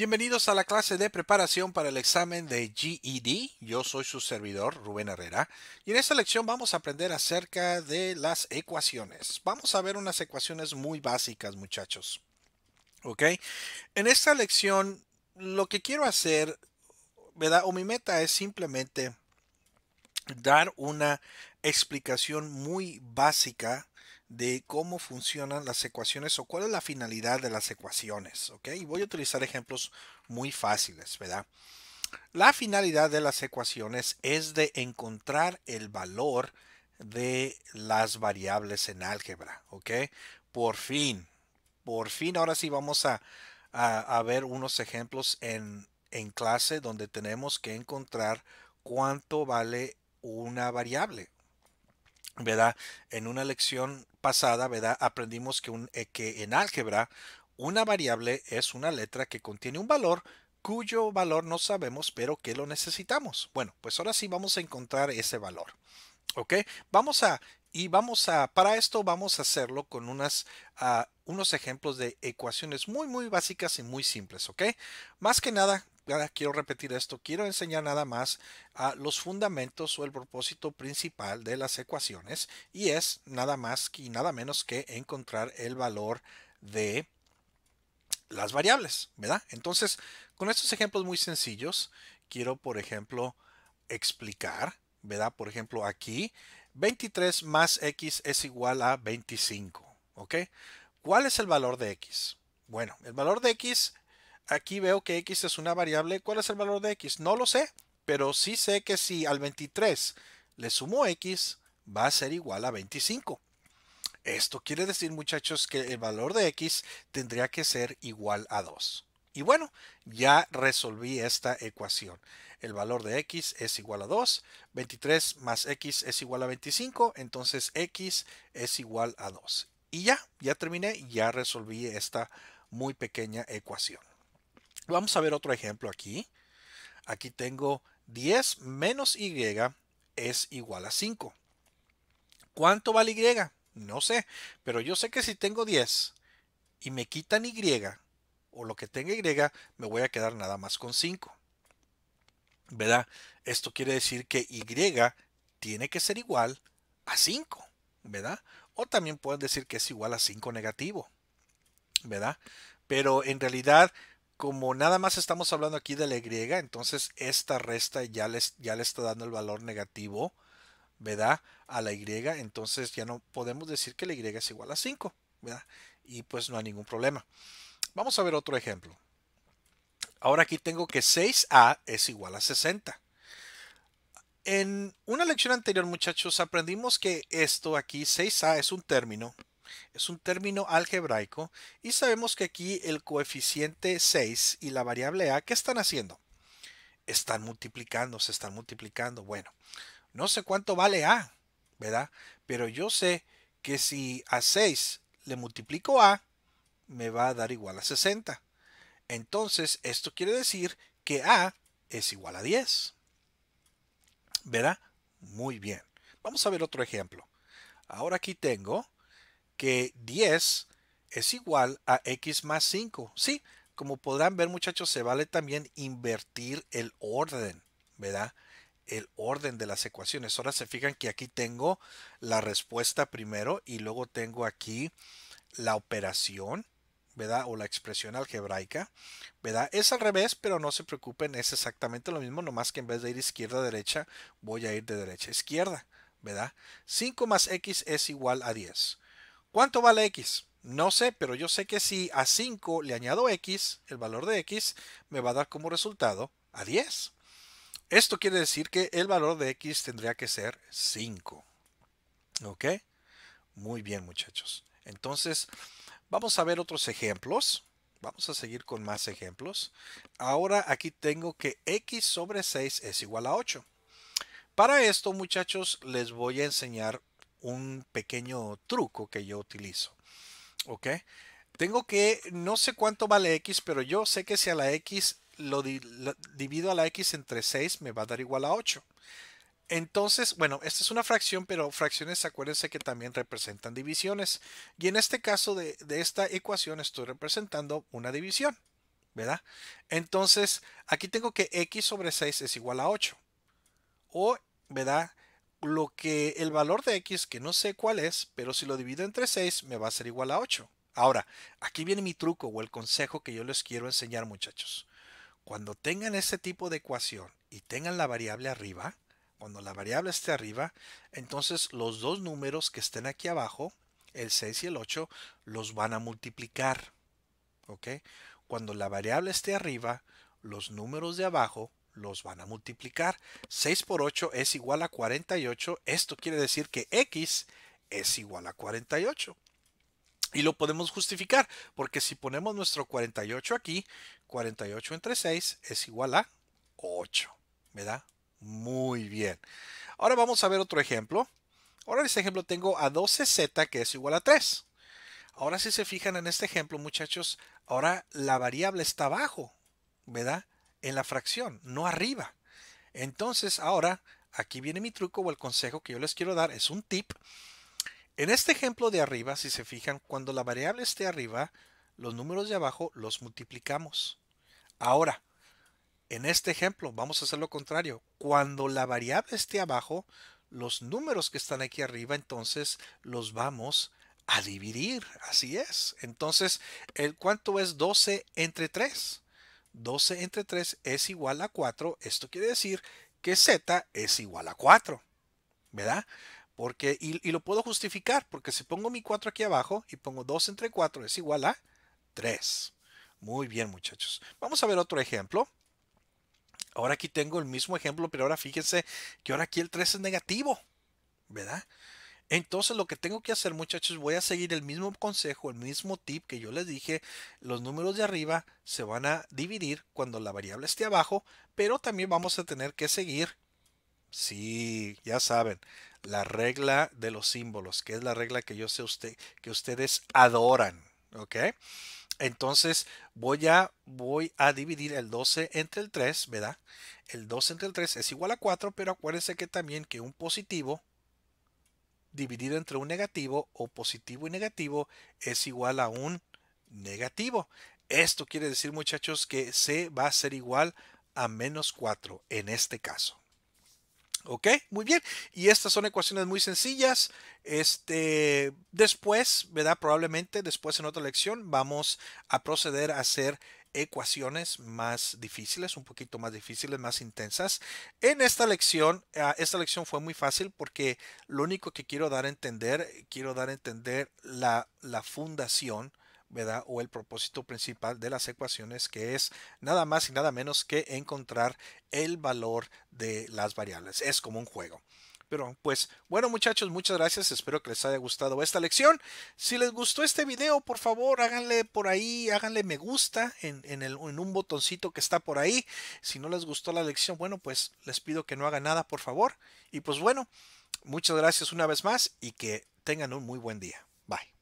Bienvenidos a la clase de preparación para el examen de GED. Yo soy su servidor, Rubén Herrera, y en esta lección vamos a aprender acerca de las ecuaciones. Vamos a ver unas ecuaciones muy básicas, muchachos. ¿Ok? En esta lección, lo que quiero hacer, O mi meta es simplemente dar una explicación muy básica de cómo funcionan las ecuaciones o cuál es la finalidad de las ecuaciones. ¿ok? Y voy a utilizar ejemplos muy fáciles, ¿verdad? La finalidad de las ecuaciones es de encontrar el valor de las variables en álgebra. ¿ok? Por fin, por fin, ahora sí vamos a, ver unos ejemplos en, en clase donde tenemos que encontrar cuánto vale una variable, ¿verdad? En una lección pasada, ¿verdad? Aprendimos eh, que, en álgebra una variable es una letra que contiene un valor cuyo valor no sabemos, pero que lo necesitamos. Bueno, pues ahora sí vamos a encontrar ese valor. ¿Ok? Vamos a, y vamos a, para esto vamos a hacerlo con unas, ah, unos ejemplos de ecuaciones muy, muy básicas y muy simples. ¿Ok? Más que nada, quiero repetir esto, quiero enseñar nada más a los fundamentos o el propósito principal de las ecuaciones y es nada más y nada menos que encontrar el valor de las variables, ¿verdad? Entonces, con estos ejemplos muy sencillos, quiero, por ejemplo, explicar, ¿verdad? Por ejemplo, aquí, 23 más x es igual a 25, ¿ok? ¿Cuál es el valor de x? Bueno, el valor de x aquí veo que X es una variable. ¿Cuál es el valor de X? No lo sé, pero sí sé que si al 23 le sumo X, va a ser igual a 25. Esto quiere decir, muchachos, que el valor de X tendría que ser igual a 2. Y bueno, ya resolví esta ecuación. El valor de x es igual a 2, 23 más x es igual a 25, entonces x es igual a 2. Y ya, ya terminé, ya resolví esta muy pequeña ecuación. Vamos a ver otro ejemplo aquí. Aquí tengo 10 menos y es igual a 5. ¿Cuánto vale y? No sé, pero yo sé que si tengo 10 y me quitan y o lo que tenga y, me voy a quedar nada más con 5. ¿Verdad? Esto quiere decir que y tiene que ser igual a 5, ¿verdad? O también pueden decir que es igual a 5 negativo, ¿verdad? Pero en realidad como nada más estamos hablando aquí de la Y, entonces esta resta ya, les, ya le está dando el valor negativo, ¿verdad? A la Y, entonces ya no podemos decir que la Y es igual a 5, ¿verdad? Y pues no hay ningún problema. Vamos a ver otro ejemplo. Ahora aquí tengo que 6A es igual a 60. En una lección anterior, muchachos, aprendimos que esto aquí, 6A, es un término es un término algebraico y sabemos que aquí el coeficiente 6 y la variable a, ¿qué están haciendo? Están multiplicando, se están multiplicando. Bueno, no sé cuánto vale a, ¿verdad? Pero yo sé que si a 6 le multiplico a, me va a dar igual a 60. Entonces, esto quiere decir que a es igual a 10. ¿Verdad? Muy bien. Vamos a ver otro ejemplo. Ahora aquí tengo que 10 es igual a x más 5. Sí, como podrán ver muchachos, se vale también invertir el orden, ¿verdad? El orden de las ecuaciones. Ahora se fijan que aquí tengo la respuesta primero y luego tengo aquí la operación, ¿verdad? O la expresión algebraica, ¿verdad? Es al revés, pero no se preocupen, es exactamente lo mismo, nomás que en vez de ir izquierda a derecha, voy a ir de derecha a izquierda, ¿verdad? 5 más x es igual a 10. ¿Cuánto vale X? No sé, pero yo sé que si a 5 le añado X, el valor de X, me va a dar como resultado a 10. Esto quiere decir que el valor de X tendría que ser 5. ¿Ok? Muy bien, muchachos. Entonces, vamos a ver otros ejemplos. Vamos a seguir con más ejemplos. Ahora aquí tengo que X sobre 6 es igual a 8. Para esto, muchachos, les voy a enseñar un pequeño truco que yo utilizo. ¿Ok? Tengo que, no sé cuánto vale X, pero yo sé que si a la X lo, divido a la X entre 6, me va a dar igual a 8. Entonces, bueno, esta es una fracción, pero fracciones acuérdense que también representan divisiones. Y en este caso de, de, esta ecuación estoy representando una división, ¿verdad? Entonces, aquí tengo que x sobre 6 es igual a 8. O, ¿verdad? lo que el valor de x, que no sé cuál es, pero si lo divido entre 6 me va a ser igual a 8. Ahora, aquí viene mi truco o el consejo que yo les quiero enseñar muchachos. Cuando tengan ese tipo de ecuación y tengan la variable arriba, cuando la variable esté arriba, entonces los dos números que estén aquí abajo, el 6 y el 8, los van a multiplicar. ¿Ok? Cuando la variable esté arriba, los números de abajo los van a multiplicar. 6 por 8 es igual a 48. Esto quiere decir que x es igual a 48. Y lo podemos justificar, porque si ponemos nuestro 48 aquí, 48 entre 6 es igual a 8, ¿verdad? Muy bien. Ahora vamos a ver otro ejemplo. Ahora en este ejemplo tengo a 12z que es igual a 3. Ahora si se fijan en este ejemplo, muchachos, ahora la variable está abajo, ¿verdad? en la fracción, no arriba. Entonces ahora, aquí viene mi truco o el consejo que yo les quiero dar, es un tip. En este ejemplo de arriba, si se fijan, cuando la variable esté arriba, los números de abajo los multiplicamos. Ahora, en este ejemplo vamos a hacer lo contrario. Cuando la variable esté abajo, los números que están aquí arriba, entonces los vamos a dividir. Así es. Entonces, ¿el ¿cuánto es 12 entre 3? 12 entre 3 es igual a 4. Esto quiere decir que z es igual a 4. ¿Verdad? Porque, y, y, lo puedo justificar, porque si pongo mi 4 aquí abajo y pongo 2 entre 4 es igual a 3. Muy bien, muchachos. Vamos a ver otro ejemplo. Ahora aquí tengo el mismo ejemplo, pero ahora fíjense que ahora aquí el 3 es negativo, ¿verdad? Entonces lo que tengo que hacer muchachos, voy a seguir el mismo consejo, el mismo tip que yo les dije, los números de arriba se van a dividir cuando la variable esté abajo, pero también vamos a tener que seguir, sí, ya saben, la regla de los símbolos, que es la regla que yo sé usted, que ustedes adoran, ¿ok? Entonces voy a, voy a dividir el 12 entre el 3, ¿verdad? El 12 entre el 3 es igual a 4, pero acuérdense que también que un positivo dividido entre un negativo o positivo y negativo es igual a un negativo. Esto quiere decir, muchachos, que C va a ser igual a menos 4 en este caso. ¿Ok? Muy bien. Y estas son ecuaciones muy sencillas. Este, después, ¿verdad? Probablemente después en otra lección vamos a proceder a hacer ecuaciones más difíciles, un poquito más difíciles, más intensas. En esta lección, ah, esta lección fue muy fácil porque lo único que quiero dar a entender, quiero dar a entender la, la fundación, ¿verdad? O el propósito principal de las ecuaciones, que es nada más y nada menos que encontrar el valor de las variables. Es como un juego. Pero pues bueno muchachos, muchas gracias. Espero que les haya gustado esta lección. Si les gustó este video, por favor, háganle por ahí, háganle me gusta en, en, el, en un botoncito que está por ahí. Si no les gustó la lección, bueno, pues les pido que no hagan nada, por favor. Y pues bueno, muchas gracias una vez más y que tengan un muy buen día. Bye.